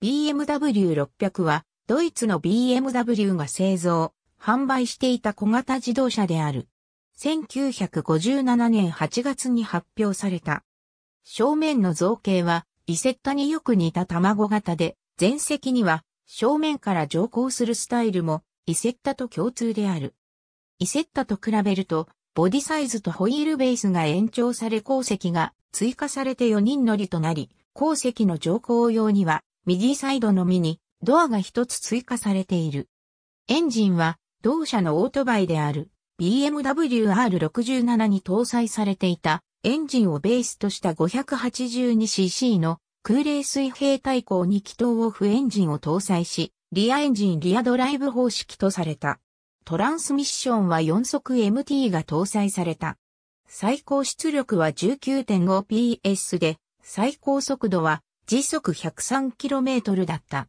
BMW600 は、ドイツの BMW が製造、販売していた小型自動車である。1957年8月に発表された。正面の造形は、リセッタによく似た卵型で、前席には、正面から乗降するスタイルも、イセッタと共通である。イセッタと比べると、ボディサイズとホイールベースが延長され後席が追加されて4人乗りとなり、後席の乗降用には右サイドのみにドアが一つ追加されている。エンジンは同社のオートバイである BMW R67 に搭載されていたエンジンをベースとした 582cc の空冷水平対向に気筒オフエンジンを搭載し、リアエンジンリアドライブ方式とされた。トランスミッションは4速 MT が搭載された。最高出力は 19.5PS で、最高速度は時速 103km だった。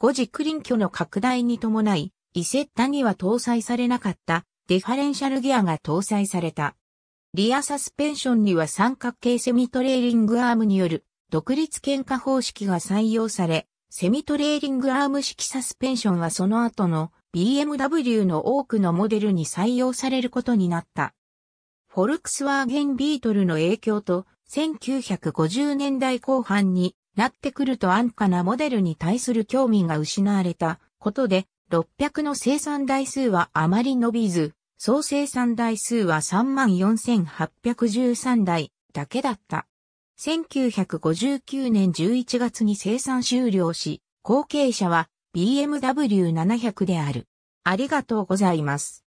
5軸輪距の拡大に伴い、イセッタには搭載されなかったデファレンシャルギアが搭載された。リアサスペンションには三角形セミトレーリングアームによる独立喧嘩方式が採用され、セミトレーリングアーム式サスペンションはその後の BMW の多くのモデルに採用されることになった。フォルクスワーゲンビートルの影響と1950年代後半になってくると安価なモデルに対する興味が失われたことで、600の生産台数はあまり伸びず、総生産台数は34,813台だけだった。1959年11月に生産終了し、後継者は BMW700 である。ありがとうございます。